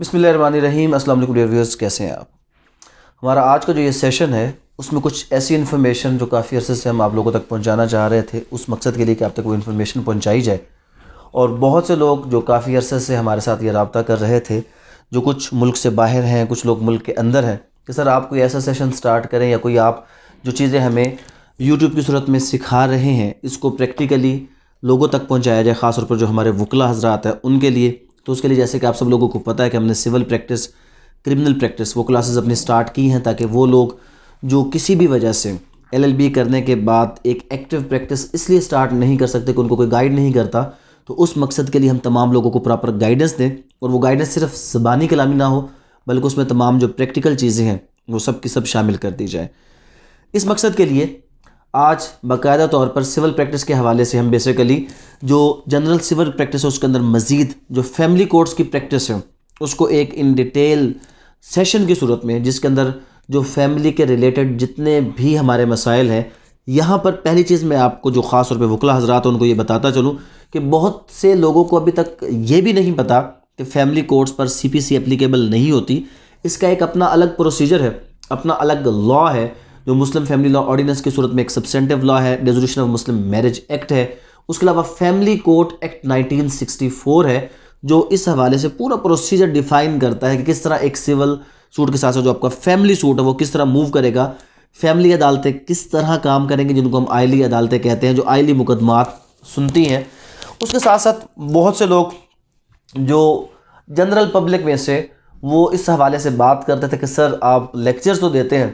बिसमीम रहीम वालेकुम व्यूअर्स कैसे हैं आप हमारा आज का जो ये सेशन है उसमें कुछ ऐसी इन्फॉर्मेशन जो काफ़ी अरसे से हम आप लोगों तक पहुंचाना चाह रहे थे उस मकसद के लिए कि आप तक वो इन्फॉर्मेशन पहुंचाई जाए और बहुत से लोग जो काफ़ी अरसे से हमारे साथ ये रबता कर रहे थे जो कुछ मुल्क से बाहर हैं कुछ लोग मुल्क के अंदर हैं कि सर आप कोई ऐसा सेशन स्टार्ट करें या कोई आप जो चीज़ें हमें यूट्यूब की सूरत में सिखा रहे हैं इसको प्रैक्टिकली लोगों तक पहुँचाया जाए ख़ास पर जो हमारे वकला हजरात हैं उनके लिए तो उसके लिए जैसे कि आप सब लोगों को पता है कि हमने सिविल प्रैक्टिस क्रिमिनल प्रैक्टिस वो क्लासेस अपनी स्टार्ट की हैं ताकि वो लोग जो किसी भी वजह से एलएलबी करने के बाद एक एक्टिव प्रैक्टिस इसलिए स्टार्ट नहीं कर सकते कि उनको कोई गाइड नहीं करता तो उस मकसद के लिए हम तमाम लोगों को प्रॉपर गाइडेंस दें और वो गाइडेंस सिर्फ जबानी कलामी ना हो बल्कि उसमें तमाम जो प्रैक्टिकल चीज़ें हैं वो सब की सब शामिल कर दी जाए इस मकसद के लिए आज बाकायदा तौर पर सिविल प्रैक्टिस के हवाले से हम बेसिकली जो जनरल सिविल प्रैक्टिस है उसके अंदर मज़ीद जो फैमिली कोर्ट्स की प्रैक्टिस है उसको एक इन डिटेल सेशन की सूरत में जिसके अंदर जो फैमिली के रिलेटेड जितने भी हमारे मसाइल हैं यहाँ पर पहली चीज़ मैं आपको जो ख़ास तौर पर वकला हजरात उनको ये बताता चलूँ कि बहुत से लोगों को अभी तक ये भी नहीं पता कि फैमिली कोर्ट्स पर सी पी सी एप्लीकेबल नहीं होती इसका एक अपना अलग प्रोसीजर है अपना अलग लॉ है जो मुस्लिम फैमिली लॉ ऑर्डिनेंस की सूरत में एक सब्सटेंटिव लॉ है resolution of Muslim marriage act है उसके अलावा फैमिली कोर्ट एक्ट 1964 है जो इस हवाले से पूरा प्रोसीजर डिफाइन करता है कि किस तरह एक सिविल सूट के साथ साथ जो आपका फैमिली सूट है वो किस तरह मूव करेगा फैमिली अदालतें किस तरह काम करेंगी जिनको हम आयली अदालतें कहते हैं जो आयली मुकदमात सुनती हैं उसके साथ साथ बहुत से लोग जो जनरल पब्लिक में से वो इस हवाले से बात करते थे कि सर आप लेक्चर तो देते हैं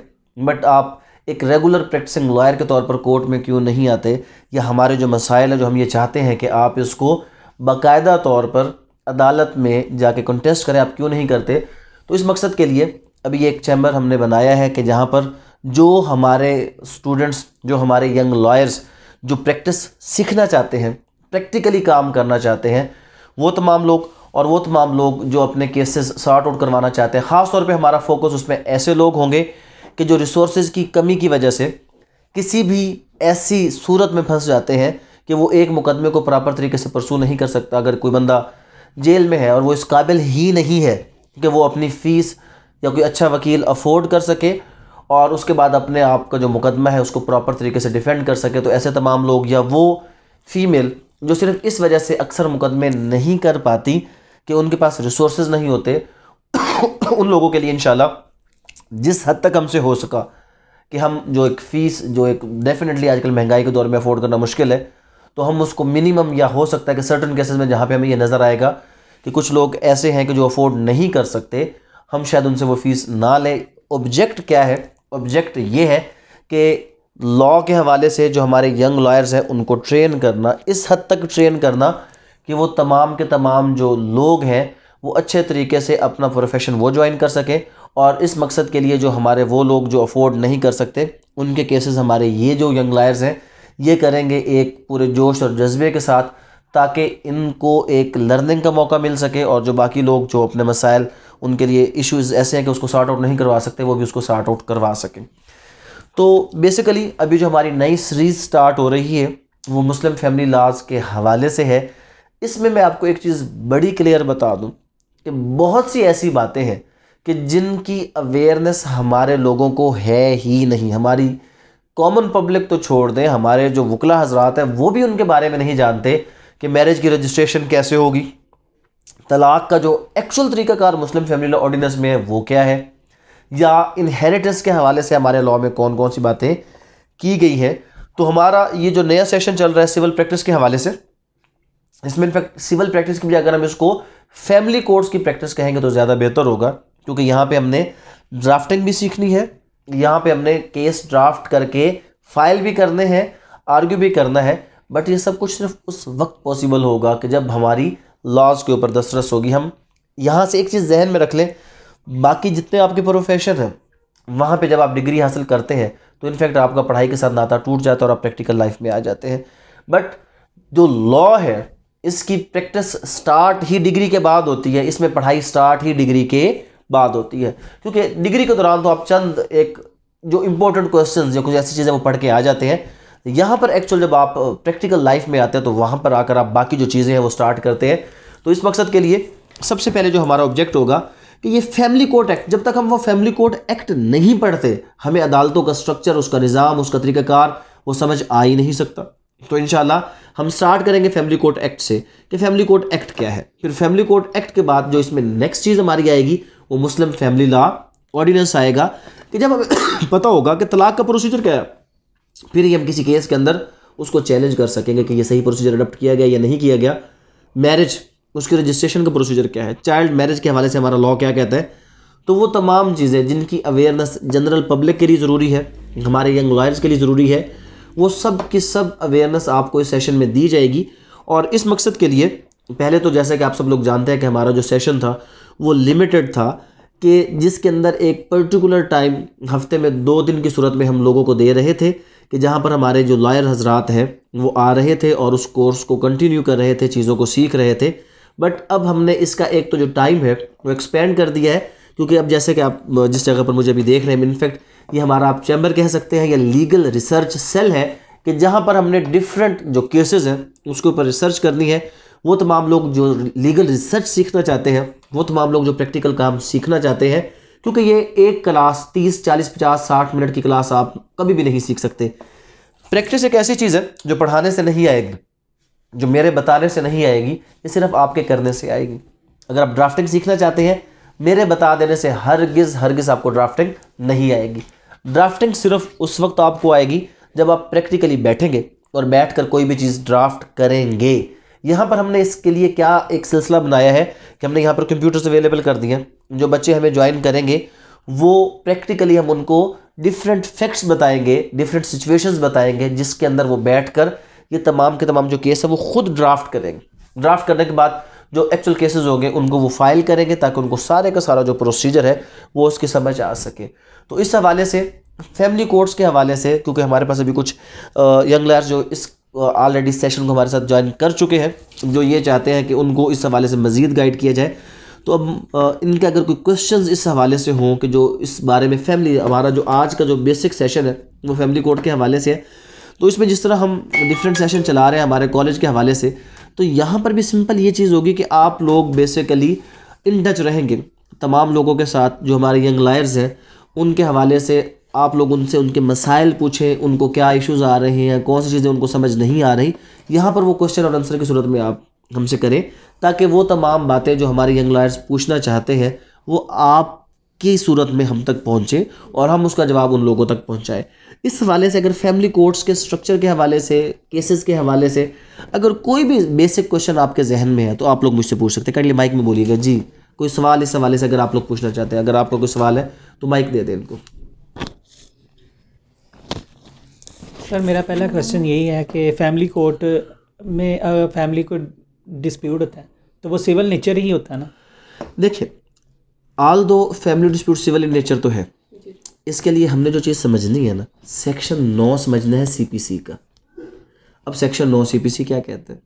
बट आप एक रेगुलर प्रैक्टिसिंग लॉयर के तौर पर कोर्ट में क्यों नहीं आते या हमारे जो मसाइल हैं जो हम ये चाहते हैं कि आप इसको बाकायदा तौर पर अदालत में जाके कंटेस्ट करें आप क्यों नहीं करते तो इस मकसद के लिए अभी ये एक चैम्बर हमने बनाया है कि जहाँ पर जो हमारे स्टूडेंट्स जो हमारे यंग लॉयर्स जो प्रैक्टिस सीखना चाहते हैं प्रैक्टिकली काम करना चाहते हैं वो तमाम लोग और वो तमाम लोग जो अपने केसेस सॉर्ट आउट करवाना चाहते हैं ख़ास तौर पे हमारा फोकस उसमें ऐसे लोग होंगे कि जो रिसोर्स की कमी की वजह से किसी भी ऐसी सूरत में फंस जाते हैं कि वो एक मुकदमे को प्रॉपर तरीके से परसू नहीं कर सकता अगर कोई बंदा जेल में है और वो इस काबिल ही नहीं है कि वो अपनी फ़ीस या कोई अच्छा वकील अफोर्ड कर सके और उसके बाद अपने आप का जो मुकदमा है उसको प्रॉपर तरीके से डिफेंड कर सके तो ऐसे तमाम लोग या वो फ़ीमेल जो सिर्फ इस वजह से अक्सर मुकदमे नहीं कर पाती कि उनके पास रिसोर्स नहीं होते उन लोगों के लिए इन जिस हद तक हमसे हो सका कि हम जो एक फ़ीस जो एक डेफिनेटली आजकल महंगाई के दौर में अफोर्ड करना मुश्किल है तो हम उसको मिनिमम या हो सकता है कि सर्टन केसेस में जहाँ पे हमें ये नज़र आएगा कि कुछ लोग ऐसे हैं कि जो अफोर्ड नहीं कर सकते हम शायद उनसे वो फ़ीस ना लें ऑब्जेक्ट क्या है ऑब्जेक्ट ये है कि लॉ के हवाले से जो हमारे यंग लॉयर्स हैं उनको ट्रेन करना इस हद तक ट्रेन करना कि वो तमाम के तमाम जो लोग हैं वो अच्छे तरीके से अपना प्रोफेशन वो ज्वाइन कर सकें और इस मकसद के लिए जो हमारे वो लोग जो अफोर्ड नहीं कर सकते उनके केसेस हमारे ये जो यंग लायर्स हैं ये करेंगे एक पूरे जोश और जज्बे के साथ ताकि इनको एक लर्निंग का मौका मिल सके और जो बाकी लोग जो अपने मसाइल उनके लिए इश्यूज़ ऐसे हैं कि उसको सार्ट आउट नहीं करवा सकते वो भी उसको सार्ट आउट करवा सकें तो बेसिकली अभी जो हमारी नई सीरीज़ स्टार्ट हो रही है वो मुस्लिम फैमिली लाज के हवाले से है इसमें मैं आपको एक चीज़ बड़ी क्लियर बता दूँ कि बहुत सी ऐसी बातें हैं कि जिनकी अवेयरनेस हमारे लोगों को है ही नहीं हमारी कॉमन पब्लिक तो छोड़ दें हमारे जो वकला हजरात हैं वो भी उनके बारे में नहीं जानते कि मैरिज की रजिस्ट्रेशन कैसे होगी तलाक का जो एक्चुअल तरीकाकार मुस्लिम फैमिली लॉ ऑर्डिनेंस में है वो क्या है या इनहेरिटेंस के हवाले से हमारे लॉ में कौन कौन सी बातें की गई हैं तो हमारा ये जो नया सेशन चल रहा है सिविल प्रैक्टिस के हवाले से इसमें इनफैक्ट सिविल प्रैक्टिस की भी अगर हम इसको फैमिली कोर्स की प्रैक्टिस कहेंगे तो ज़्यादा बेहतर होगा क्योंकि यहाँ पे हमने ड्राफ्टिंग भी सीखनी है यहाँ पे हमने केस ड्राफ्ट करके फाइल भी करने हैं आर्ग्यू भी करना है बट ये सब कुछ सिर्फ उस वक्त पॉसिबल होगा कि जब हमारी लॉज के ऊपर दस्तरस होगी हम यहाँ से एक चीज़ जहन में रख लें बाकी जितने आपके प्रोफेशन हैं वहाँ पर जब आप डिग्री हासिल करते हैं तो इनफैक्ट आपका पढ़ाई के साथ नाता टूट जाता है और आप प्रैक्टिकल लाइफ में आ जाते हैं बट जो लॉ है इसकी प्रैक्टिस स्टार्ट ही डिग्री के बाद होती है इसमें पढ़ाई स्टार्ट ही डिग्री के बात होती है क्योंकि डिग्री के दौरान तो आप चंद एक जो इम्पोर्टेंट क्वेश्चन या कुछ ऐसी चीज़ें वो पढ़ के आ जाते हैं यहाँ पर एक्चुअल जब आप प्रैक्टिकल लाइफ में आते हैं तो वहाँ पर आकर आप बाकी जो चीज़ें हैं वो स्टार्ट करते हैं तो इस मकसद के लिए सबसे पहले जो हमारा ऑब्जेक्ट होगा कि ये फैमिली कोर्ट एक्ट जब तक हम वो फैमिली कोर्ट एक्ट नहीं पढ़ते हमें अदालतों का स्ट्रक्चर उसका निज़ाम उसका तरीक़ाकार वो समझ आ ही नहीं सकता तो इन हम स्टार्ट करेंगे फैमिली कोर्ट एक्ट से कि फैमिली कोर्ट एक्ट क्या है फिर फैमिली कोर्ट एक्ट के बाद जो इसमें नेक्स्ट चीज़ हमारी आएगी वो मुस्लिम फैमिली लॉ ऑर्डिनेंस आएगा कि जब हमें पता होगा कि तलाक का प्रोसीजर क्या है फिर ही हम किसी केस के अंदर उसको चैलेंज कर सकेंगे कि ये सही प्रोसीजर अडोप्ट किया गया या नहीं किया गया मैरिज उसके रजिस्ट्रेशन का प्रोसीजर क्या है चाइल्ड मैरिज के हवाले से हमारा लॉ क्या कहता है तो वो तमाम चीज़ें जिनकी अवेयरनेस जनरल पब्लिक के लिए ज़रूरी है हमारे यंग लॉयर्स के लिए ज़रूरी है वो सब की सब अवेयरनेस आपको इस सेशन में दी जाएगी और इस मकसद के लिए पहले तो जैसा कि आप सब लोग जानते हैं कि हमारा जो सेशन था वो लिमिटेड था कि जिसके अंदर एक पर्टिकुलर टाइम हफ्ते में दो दिन की सूरत में हम लोगों को दे रहे थे कि जहाँ पर हमारे जो लॉयर हजरात हैं वो आ रहे थे और उस कोर्स को कंटिन्यू कर रहे थे चीज़ों को सीख रहे थे बट अब हमने इसका एक तो जो टाइम है वो एक्सपेंड कर दिया है क्योंकि अब जैसे कि आप जिस जगह पर मुझे अभी देख रहे हैं इनफैक्ट ये हमारा आप चैम्बर कह सकते हैं या लीगल रिसर्च सेल है कि जहाँ पर हमने डिफरेंट जो केसेस हैं उसके ऊपर रिसर्च करनी है वो तमाम लोग जो लीगल रिसर्च सीखना चाहते हैं वो तमाम लोग जो प्रैक्टिकल काम सीखना चाहते हैं क्योंकि ये एक क्लास तीस चालीस पचास साठ मिनट की क्लास आप कभी भी नहीं सीख सकते प्रैक्टिस एक ऐसी चीज़ है जो पढ़ाने से नहीं आएगी जो मेरे बताने से नहीं आएगी ये सिर्फ आपके करने से आएगी अगर आप ड्राफ्टिंग सीखना चाहते हैं मेरे बता देने से हरगिज़ हरगिज़ आपको ड्राफ्टिंग नहीं आएगी ड्राफ्टिंग सिर्फ उस वक्त आपको आएगी जब आप प्रैक्टिकली बैठेंगे और बैठ कर कोई भी चीज़ ड्राफ्ट करेंगे यहाँ पर हमने इसके लिए क्या एक सिलसिला बनाया है कि हमने यहाँ पर कंप्यूटर्स अवेलेबल कर दिए हैं जो बच्चे हमें ज्वाइन करेंगे वो प्रैक्टिकली हम उनको डिफरेंट फैक्ट्स बताएंगे डिफरेंट सिचुएशंस बताएंगे जिसके अंदर वो बैठ कर ये तमाम के तमाम जो केस है वो खुद ड्राफ्ट करेंगे ड्राफ्ट करने के बाद जो एक्चुअल केसेस होंगे उनको वो फाइल करेंगे ताकि उनको सारे का सारा जो प्रोसीजर है वो उसकी समझ आ सके तो इस हवाले से फैमिली कोर्ट्स के हवाले से क्योंकि हमारे पास अभी कुछ यंग लायर्स जो इस ऑलरेडी सेशन को हमारे साथ ज्वाइन कर चुके हैं जो ये चाहते हैं कि उनको इस हवाले से मज़ीद गाइड किया जाए तो अब इनके अगर कोई क्वेश्चन इस हवाले से हों कि जो इस बारे में फैमिली हमारा जो आज का जो बेसिक सेशन है वो फैमिली कोर्ट के हवाले से है तो इसमें जिस तरह हम डिफरेंट सेशन चला रहे हैं हमारे कॉलेज के हवाले से तो यहाँ पर भी सिंपल ये चीज़ होगी कि आप लोग बेसिकली इन टच रहेंगे तमाम लोगों के साथ जो हमारे यंग लायर्स हैं उनके हवाले से आप लोग उनसे उनके मसाइल पूछें उनको क्या इश्यूज आ रहे हैं कौन सी चीज़ें उनको समझ नहीं आ रही यहाँ पर वो क्वेश्चन और आंसर की सूरत में आप हमसे करें ताकि वो तमाम बातें जो हमारे यंग लॉयर्स पूछना चाहते हैं वो आप की सूरत में हम तक पहुँचे और हम उसका जवाब उन लोगों तक पहुँचाएँ इस हवाले से अगर फैमिली कोर्ट्स के स्ट्रक्चर के हवाले से केसेस के हवाले से अगर कोई भी बेसिक क्वेश्चन आपके जहन में है तो आप लोग मुझसे पूछ सकते हैं काइंडली माइक में बोलिएगा जी कोई सवाल इस हवाले से अगर आप लोग पूछना चाहते हैं अगर आपका कोई सवाल है तो माइक दे दें इनको सर मेरा पहला क्वेश्चन यही है कि फैमिली कोर्ट में फैमिली को डिस्प्यूट होता है तो वो सिविल नेचर ही होता है ना देखिए आल दो फैमिली डिस्प्यूट सिविल नेचर तो है इसके लिए हमने जो चीज़ समझनी है ना सेक्शन नौ समझना है सीपीसी का अब सेक्शन नौ सीपीसी क्या कहते हैं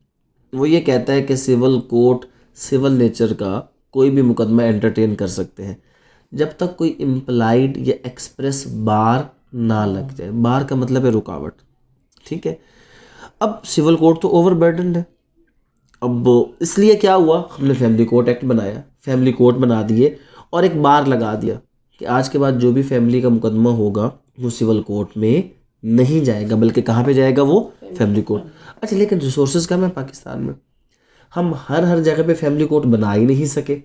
वो ये कहता है कि सिविल कोर्ट सिविल नेचर का कोई भी मुकदमा एंटरटेन कर सकते हैं जब तक कोई इम्प्लाइड या एक्सप्रेस बार ना लग जाए बार का मतलब है रुकावट ठीक है अब सिविल कोर्ट तो ओवरबर्डन है अब इसलिए क्या हुआ हमने फैमिली कोर्ट एक्ट बनाया फैमिली कोर्ट बना दिए और एक बार लगा दिया कि आज के बाद जो भी फैमिली का मुकदमा होगा वो सिविल कोर्ट में नहीं जाएगा बल्कि कहाँ पे जाएगा वो फैमिली कोर्ट अच्छा लेकिन रिसोर्सेज कम है पाकिस्तान में हम हर हर जगह पे फैमिली कोर्ट बना ही नहीं सके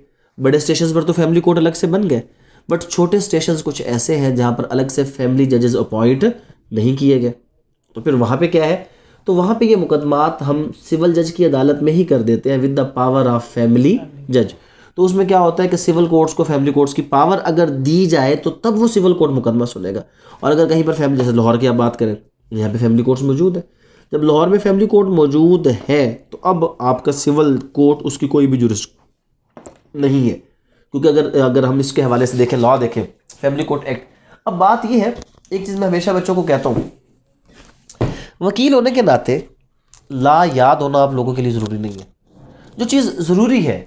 बड़े स्टेशन पर तो फैमिली कोर्ट अलग से बन गए बट छोटे स्टेशन कुछ ऐसे हैं जहाँ पर अलग से फैमिली जजेस अपॉइंट नहीं किए गए तो फिर वहाँ पे क्या है तो वहाँ पे ये मुकदमात हम सिविल जज की अदालत में ही कर देते हैं with the power of family जज तो उसमें क्या होता है कि सिविल कोर्ट्स को फैमिली कोर्ट्स की पावर अगर दी जाए तो तब वो सिविल कोर्ट मुकदमा सुनेगा और अगर कहीं पर फैमिली जैसे लाहौर की आप बात करें तो यहाँ पे फैमिली कोर्ट्स मौजूद है जब लाहौर में फैमिली कोर्ट मौजूद है तो अब आपका सिविल कोर्ट उसकी कोई भी जुरिस्ट नहीं है क्योंकि अगर अगर हम इसके हवाले से देखें लॉ देखें फैमिली कोर्ट एक्ट अब बात यह है एक चीज़ मैं हमेशा बच्चों को कहता हूँ वकील होने के नाते ला याद होना आप लोगों के लिए ज़रूरी नहीं है जो चीज़ ज़रूरी है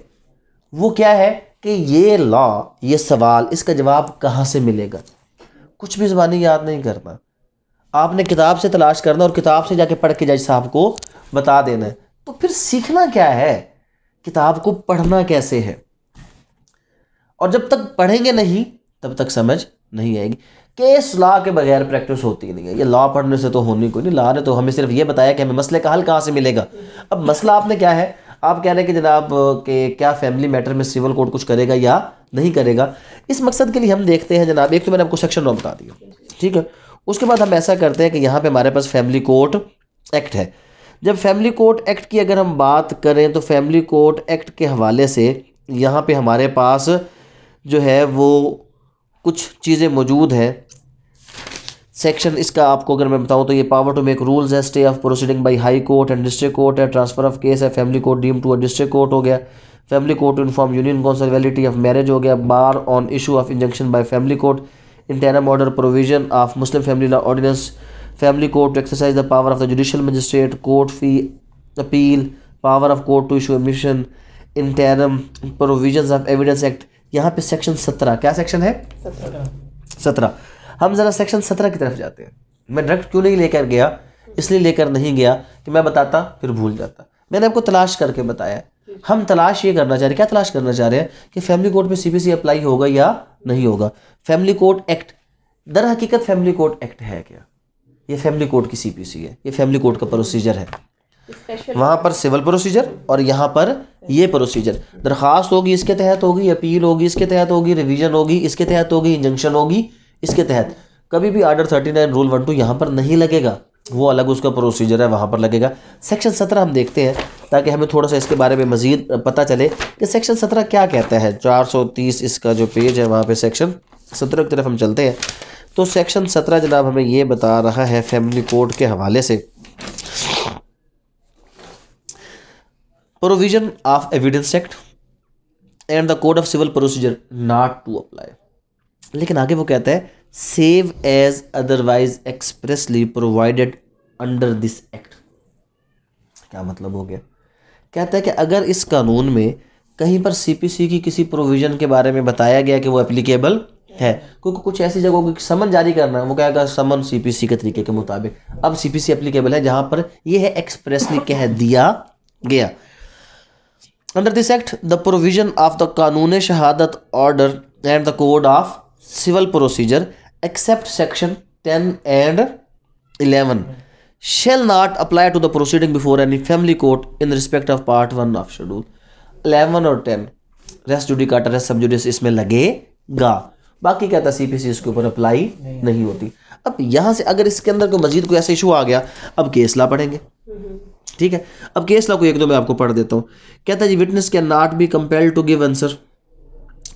वो क्या है कि ये लॉ ये सवाल इसका जवाब कहाँ से मिलेगा कुछ भी ज़बानी याद नहीं करना आपने किताब से तलाश करना और किताब से जाके पढ़ के जज साहब को बता देना है तो फिर सीखना क्या है किताब को पढ़ना कैसे है और जब तक पढ़ेंगे नहीं तब तक समझ नहीं आएगी केस लॉ के बगैर प्रैक्टिस होती नहीं है ये लॉ पढ़ने से तो होनी कोई नहीं लॉ ने तो हमें सिर्फ ये बताया कि हमें मसले का हल कहाँ से मिलेगा अब मसला आपने क्या है आप कह रहे हैं कि जनाब के क्या फैमिली मैटर में सिविल कोर्ट कुछ करेगा या नहीं करेगा इस मकसद के लिए हम देखते हैं जनाब एक तो मैंने आपको सेक्शन नौ बता दिया ठीक है उसके बाद हम ऐसा करते हैं कि यहाँ पर हमारे पास फैमिली कोर्ट एक्ट है जब फैमिली कोर्ट एक्ट की अगर हम बात करें तो फैमिली कोर्ट एक्ट के हवाले से यहाँ पर हमारे पास जो है वो कुछ चीज़ें मौजूद हैं सेक्शन इसका आपको अगर मैं बताऊं तो ये पावर टू मेक रूल्स है stay of proceeding by high court and district court है ट्रांसफर ऑफ केस है family court deem to a district court हो गया family court to inform union council validity of marriage हो गया bar on issue of injunction by family court interim order provision of Muslim family law ordinance family court to exercise the power of the judicial magistrate court fee appeal power of court to issue emission interim provision of evidence act यहाँ पे section सत्रह क्या section है सत्रह हम ज़रा section सत्रह की तरफ जाते हैं मैं डायरेक्ट क्यों नहीं लेकर गया इसलिए लेकर नहीं गया कि मैं बताता फिर भूल जाता मैंने आपको तलाश करके बताया हम तलाश ये करना चाह रहे क्या तलाश करना चाह रहे हैं कि फैमिली कोर्ट में सीबीसी अप्लाई होगा या नहीं होगा फैमिली कोर्ट एक्ट दर हकीकत फैमिली कोर्ट एक्ट है क्या ये फैमिली कोर्ट की सीपीसी है ये फैमिली कोर्ट का प्रोसीजर है वहाँ पर सिविल प्रोसीजर और यहाँ पर ये प्रोसीजर दरख्वास्त होगी इसके तहत होगी अपील होगी इसके तहत होगी रिवीजन होगी इसके तहत होगी इंजंक्शन होगी इसके तहत कभी भी order thirty nine rule one two यहाँ पर नहीं लगेगा वो अलग उसका प्रोसीजर है वहाँ पर लगेगा सेक्शन सत्रह हम देखते हैं ताकि हमें थोड़ा सा इसके बारे में मज़ीद पता चले कि सेक्शन सत्रह क्या कहता है चार सौ तीस इसका जो पेज है वहाँ पर सेक्शन सत्रह की तरफ हम चलते हैं तो सेक्शन सत्रह जनाब हमें ये बता रहा है फैमिली कोर्ट के हवाले से provision of evidence act and the code of civil procedure not to apply लेकिन आगे वो कहता है save as otherwise expressly provided under this act क्या मतलब हो गया कहता है कि अगर इस कानून में कहीं पर सीपीसी की किसी प्रोविज़न के बारे में बताया गया कि वो एप्लीकेबल है क्योंकि कुछ ऐसी जगहों को समन जारी करना है वो क्या समन सीपीसी के तरीके के मुताबिक अब सीपीसी एप्लीकेबल है जहाँ पर यह है एक्सप्रेसली कह दिया गया under this act the provision of the Qanun Shahadat order and the code of civil procedure except section ten and eleven shall not apply to the proceeding before any family court in respect of part one of schedule eleven और ten res judicata res sub judice इसमें लगेगा बाकी क्या था C P C इसके ऊपर apply नहीं, नहीं होती अब यहाँ से अगर इसके अंदर कोई मजीद कोई ऐसा इशू आ गया अब केस ला पढ़ेंगे हम्म। ठीक है अब केस लॉ को एक दो मैं आपको पढ़ देता हूँ कहता है जी witness can not be compelled to give answer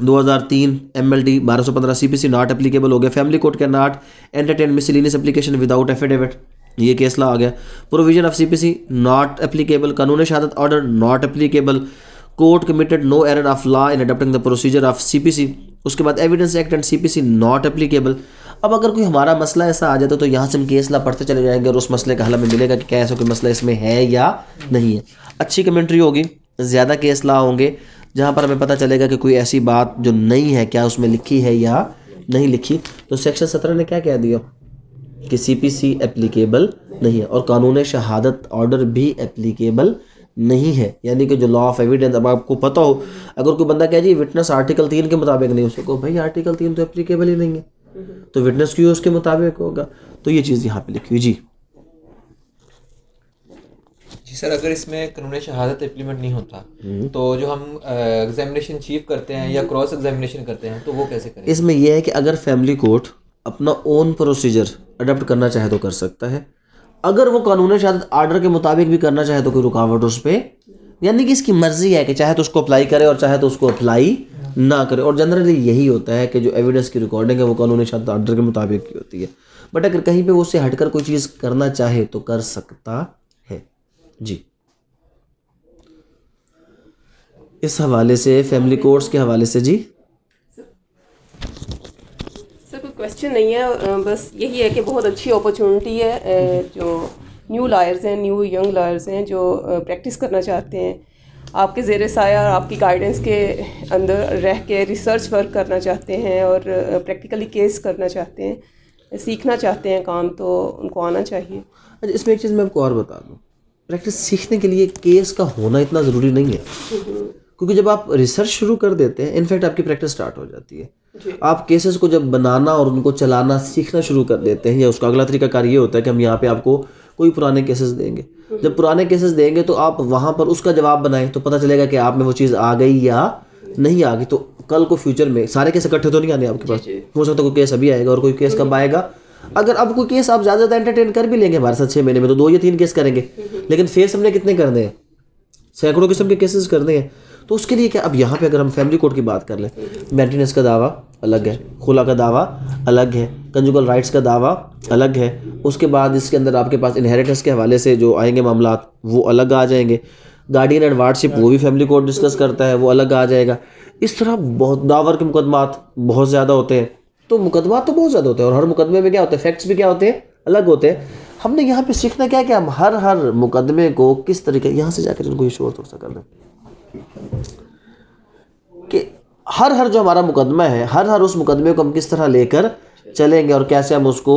2003 MLD 1215 CPC not applicable हो गया family court can not entertain miscellaneous application without affidavit ये केस लॉ आ गया provision of CPC not applicable Qanun Shahadat order not applicable court committed no error of law in adopting the procedure of C उसके बाद evidence act and C not applicable अब अगर कोई हमारा मसला ऐसा आ जाता तो यहाँ से हम केस ला पढ़ते चले जाएंगे और उस मसले का हल हमें मिलेगा कि क्या ऐसा कोई मसला इसमें है या नहीं है अच्छी कमेंट्री होगी ज़्यादा केस ला होंगे जहाँ पर हमें पता चलेगा कि कोई ऐसी बात जो नहीं है क्या उसमें लिखी है या नहीं लिखी तो सेक्शन सत्रह ने क्या कह दिया कि सी पी सी एप्लीकेबल नहीं है और कानून शहादत ऑर्डर भी एप्लीकेबल नहीं है यानी कि जो लॉ ऑफ एविडेंस अब आपको पता हो अगर कोई बंदा कह जी विटनेस आर्टिकल तीन के मुताबिक नहीं उसको तो भाई आर्टिकल तीन तो एप्लीकेबल ही नहीं है तो विटनेस क्यों उसके मुताबिक होगा तो ये चीज़ यहाँ पे लिखी हुई जी जी सर अगर इसमें कानून शहादत इम्प्लीमेंट नहीं होता हम्म। तो जो हम एग्जामिनेशन चीफ करते हैं या क्रॉस एग्जामिनेशन करते हैं तो वो कैसे करें इसमें यह है कि अगर फैमिली कोर्ट अपना ओन प्रोसीजर अडोप्ट करना चाहे तो कर सकता है अगर वो कानून शहादत आर्डर के मुताबिक भी करना चाहे तो कोई रुकावट उस पर यानी कि इसकी मर्जी है कि चाहे तो उसको अप्लाई करे और चाहे तो उसको अप्लाई ना करें और जनरली यही होता है कि जो एविडेंस की रिकॉर्डिंग है वो कानूनी शायद ऑर्डर के मुताबिक की होती है बट अगर कहीं पर उससे हटकर कोई चीज़ करना चाहे तो कर सकता है जी इस हवाले से फैमिली कोर्ट्स के हवाले से जी सर कोई क्वेश्चन नहीं है बस यही है कि बहुत अच्छी अपॉर्चुनिटी है जो न्यू लायर्स हैं न्यू यंग लायर्स हैं जो प्रैक्टिस करना चाहते हैं आपके ज़ेर साया और आपकी गाइडेंस के अंदर रह के रिसर्च वर्क करना चाहते हैं और प्रैक्टिकली केस करना चाहते हैं सीखना चाहते हैं काम तो उनको आना चाहिए अच्छा इसमें एक चीज़ मैं आपको और बता दूँ प्रैक्टिस सीखने के लिए केस का होना इतना ज़रूरी नहीं है हम्म। क्योंकि जब आप रिसर्च शुरू कर देते हैं इनफैक्ट आपकी प्रैक्टिस स्टार्ट हो जाती है आप केसेस को जब बनाना और उनको चलाना सीखना शुरू कर देते हैं या उसका अगला तरीका कार्य ये होता है कि हम यहाँ पे आपको कोई पुराने केसेस देंगे हम्म। जब पुराने केसेस देंगे तो आप वहाँ पर उसका जवाब बनाएं तो पता चलेगा कि आप में वो चीज़ आ गई या नहीं आ गई तो कल को फ्यूचर में सारे केस इकट्ठे तो नहीं आने आपके पास हो सकता है कोई केस अभी आएगा और कोई केस कब हम्म। आएगा अगर अब कोई केस आप ज़्यादा ज़्यादा एंटरटेन कर भी लेंगे हमारे साथ छः महीने में तो दो या तीन केस करेंगे हम्म। लेकिन फेस हमने कितने करने हैं सैकड़ों किस्म के केसेस करने हैं तो उसके लिए क्या अब यहाँ पे अगर हम फैमिली कोर्ट की बात कर लें मेंटेनेंस का दावा अलग है खुला का दावा अलग है कंजुगल राइट्स का दावा अलग है उसके बाद इसके अंदर आपके पास इनहेरिटेंस के हवाले से जो आएंगे मामला वो अलग आ जाएंगे गार्डियन एंड वार्डशिप वो भी फैमिली कोर्ट डिस्कस करता है वो अलग आ जाएगा इस तरह बहुत दावर के मुकदमा बहुत ज़्यादा होते हैं तो मुकदमा तो बहुत ज़्यादा होते हैं और हर मुकदमे में क्या होते हैं फैक्ट्स भी क्या होते हैं अलग होते हैं हमने यहाँ पे सीखना क्या है कि हम हर हर मुकदमे को किस तरीके यहाँ से जाकर इनको ये शोर थोड़ा सा कर दें कि हर हर जो हमारा मुकदमा है हर हर उस मुकदमे को हम किस तरह लेकर चलेंगे और कैसे हम उसको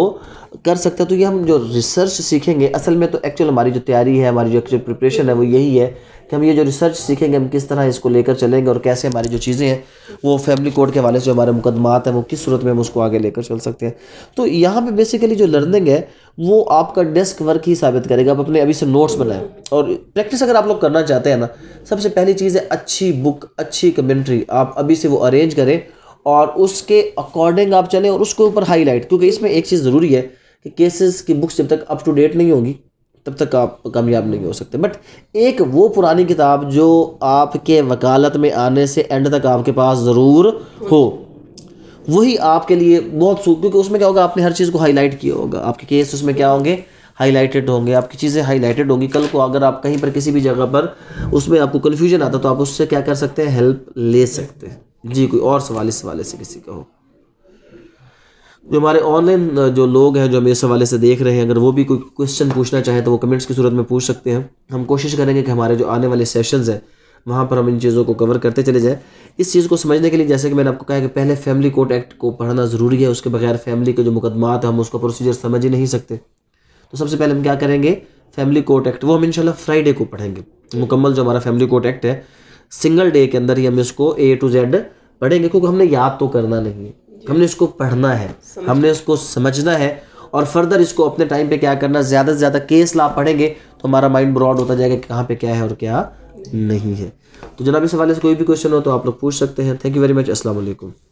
कर सकते हैं तो ये हम जो रिसर्च सीखेंगे असल में तो एक्चुअल हमारी जो तैयारी है हमारी जो एक्चुअल प्रिपरेशन है वो यही है कि हम ये जो रिसर्च सीखेंगे हम किस तरह इसको लेकर चलेंगे और कैसे हमारी जो चीज़ें हैं वो फैमिली कोर्ट के हवाले से हमारे मुकदमात हैं वो किस सूरत में हम उसको आगे लेकर चल सकते हैं तो यहाँ पर बेसिकली जो लर्निंग है वो आपका डेस्क वर्क ही साबित करेगा आप अपने अभी से नोट्स बनाएं और प्रैक्टिस अगर आप लोग करना चाहते हैं ना सबसे पहली चीज़ है अच्छी बुक अच्छी कमेंट्री आप अभी से वो अरेंज करें और उसके अकॉर्डिंग आप चलें और उसके ऊपर हाईलाइट क्योंकि इसमें एक चीज़ ज़रूरी है कि केसेस की बुक्स जब तक अप टू डेट नहीं होगी तब तक आप कामयाब नहीं हो सकते बट एक वो पुरानी किताब जो आपके वकालत में आने से एंड तक आपके पास ज़रूर हो वही आपके लिए बहुत सूख क्योंकि उसमें क्या होगा आपने हर चीज़ को हाईलाइट किया होगा आपके केस उसमें क्या होंगे हाईलाइटेड होंगे आपकी चीज़ें हाईलाइटेड होंगी कल को अगर आप कहीं पर किसी भी जगह पर उसमें आपको कन्फ्यूजन आता तो आप उससे क्या कर सकते हैं हेल्प ले सकते हैं जी कोई और सवाल इस हवाले से किसी का हो जो हमारे ऑनलाइन जो लोग हैं जो हमें इस हवाले से देख रहे हैं अगर वो भी कोई क्वेश्चन पूछना चाहे तो वो कमेंट्स की सूरत में पूछ सकते हैं हम कोशिश करेंगे कि हमारे जो आने वाले सेशंस हैं वहाँ पर हम इन चीज़ों को कवर करते चले जाएँ इस चीज़ को समझने के लिए जैसे कि मैंने आपको कहा कि पहले फैमिली कोर्ट एक्ट को पढ़ना ज़रूरी है उसके बगैर फैमिली के जो मुकदमा है हम उसका प्रोसीजर समझ ही नहीं सकते तो सबसे पहले हम क्या करेंगे फैमिली कोर्ट एक्ट वो हम इंशाल्लाह फ्राइडे को पढ़ेंगे मुकम्मल जो हमारा फैमिली कोर्ट एक्ट है सिंगल डे के अंदर ही हम इसको ए टू जेड पढ़ेंगे क्योंकि हमने याद तो करना नहीं है हमने इसको पढ़ना है हमने इसको समझना है और फर्दर इसको अपने टाइम पे क्या करना ज़्यादा से ज़्यादा केस ला पढ़ेंगे तो हमारा माइंड ब्रॉड होता जाएगा कहाँ पे क्या है और क्या नहीं है तो जनाब इस हवाले से कोई भी क्वेश्चन हो तो आप लोग पूछ सकते हैं थैंक यू वेरी मच असल